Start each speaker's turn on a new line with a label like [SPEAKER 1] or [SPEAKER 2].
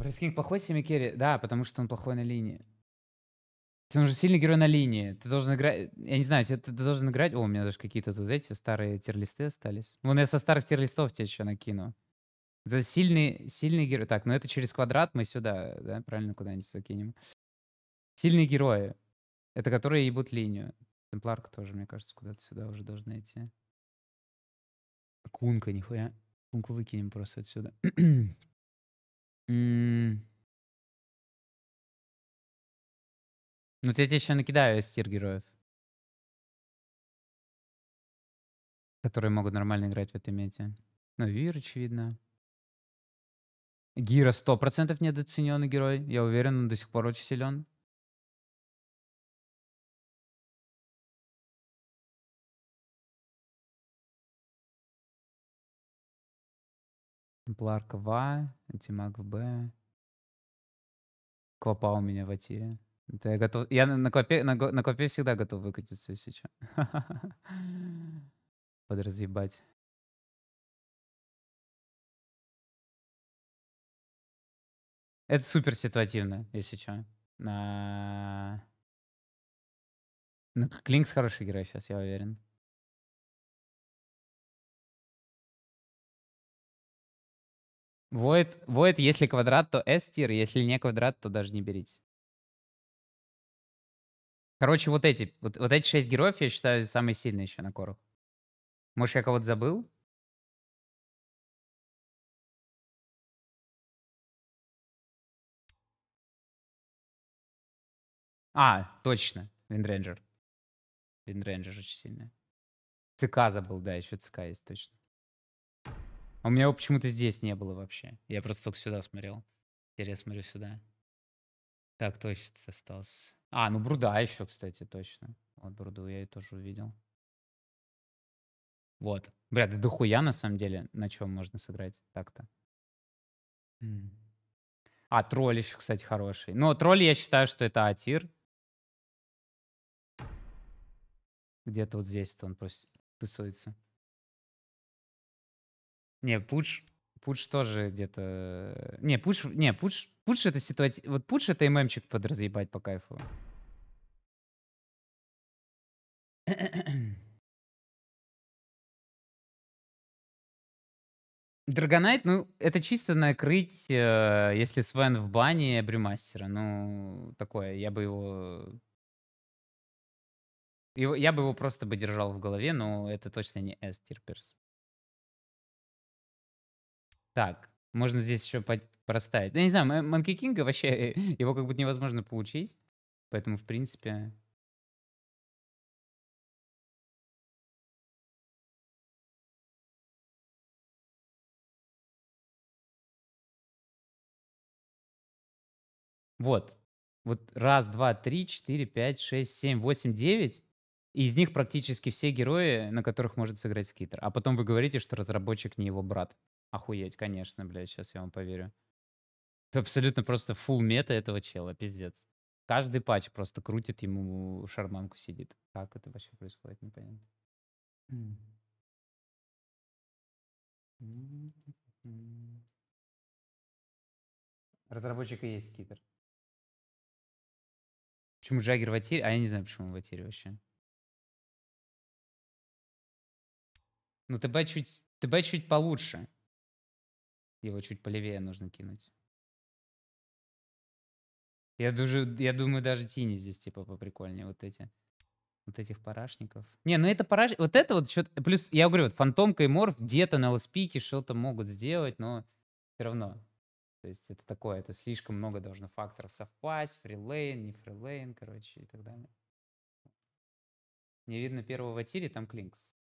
[SPEAKER 1] Брейскинг плохой Семикери? Да, потому что он плохой на линии. Тебе нужен сильный герой на линии. Ты должен играть... Я не знаю, ты, ты должен играть... О, у меня даже какие-то тут эти старые терлисты остались. Вон я со старых терлистов тебе еще накину. Это сильный, сильный герой. Так, ну это через квадрат мы сюда, да, правильно куда-нибудь закинем. Сильные герои. Это которые ебут линию. Темпларка тоже, мне кажется, куда-то сюда
[SPEAKER 2] уже должна идти. Кунка, нихуя. Кунку выкинем просто отсюда. Ну, вот я тебе еще накидаю из тир героев, которые могут нормально играть в этой мете. Ну, Вирыч, видно. Гира 100% недооцененный герой. Я уверен, он до сих пор очень силен. Пларк в А, Антимаг в Б. Квапа у меня в Атире.
[SPEAKER 1] Это я готов... Я на, на, квапе, на, на квапе всегда готов выкатиться сейчас.
[SPEAKER 2] Подразъебать. Это супер ситуативно, если что. На... Ну, Клинкс хороший игра сейчас, я уверен. Void, void, если квадрат, то S-тир, если не квадрат, то даже не берите. Короче, вот эти, вот, вот эти шесть героев, я считаю, самые сильные еще на кору. Может, я кого-то забыл? А, точно, Виндрейнджер. Виндрейнджер очень сильный.
[SPEAKER 1] ЦК забыл, да, еще ЦК есть точно. А у меня его почему-то здесь не было вообще. Я просто только сюда смотрел. Теперь я смотрю сюда. Так, точно остался. А, ну Бруда еще, кстати, точно. Вот Бруду я ее тоже увидел. Вот. Бля, да дохуя на самом деле, на чем можно сыграть так-то. А, тролль еще, кстати, хороший. Но ну, тролль я считаю, что
[SPEAKER 2] это Атир. Где-то вот здесь-то он просто тусуется. Не, пуш, пуш
[SPEAKER 1] тоже где-то... Не, пуш, не, пуш, пуш это ситуация... Вот пуш это ММчик подразъебать
[SPEAKER 2] по кайфу. Драгонайт, ну,
[SPEAKER 1] это чисто накрыть, э, если Свен в бане Брюмастера. Ну, такое,
[SPEAKER 2] я бы его... его... Я бы его просто бы держал в голове, но это точно не S-тирперс. Так,
[SPEAKER 1] можно здесь еще проставить. Ну, я не знаю, Манки Кинга вообще, его как будто невозможно получить.
[SPEAKER 2] Поэтому, в принципе... Вот. Вот раз, два, три, четыре, пять, шесть, семь, восемь, девять. И из них практически все
[SPEAKER 1] герои, на которых может сыграть скитер. А потом вы говорите, что разработчик не его брат. Охуеть, конечно, блядь, сейчас я вам поверю. Это абсолютно просто фул мета этого чела, пиздец. Каждый патч просто крутит ему шарманку сидит. Как это вообще происходит, непонятно.
[SPEAKER 2] Разработчик и есть скитер. Почему Джаггер в Атире? А я не знаю, почему в Атире вообще. Ну, ТБ чуть, ТБ чуть получше. Его чуть полевее нужно кинуть. Я, дуже, я
[SPEAKER 1] думаю, даже тени здесь типа поприкольнее. Вот эти. Вот этих парашников. Не, ну это параш... Вот это вот что Плюс, я говорю, вот Фантомка и Морф где-то на лспике что-то могут сделать, но все равно. То есть это такое, это слишком много должно факторов совпасть. Фрилейн,
[SPEAKER 2] не фрилейн, короче, и так далее. Не видно первого тири, там Клинкс.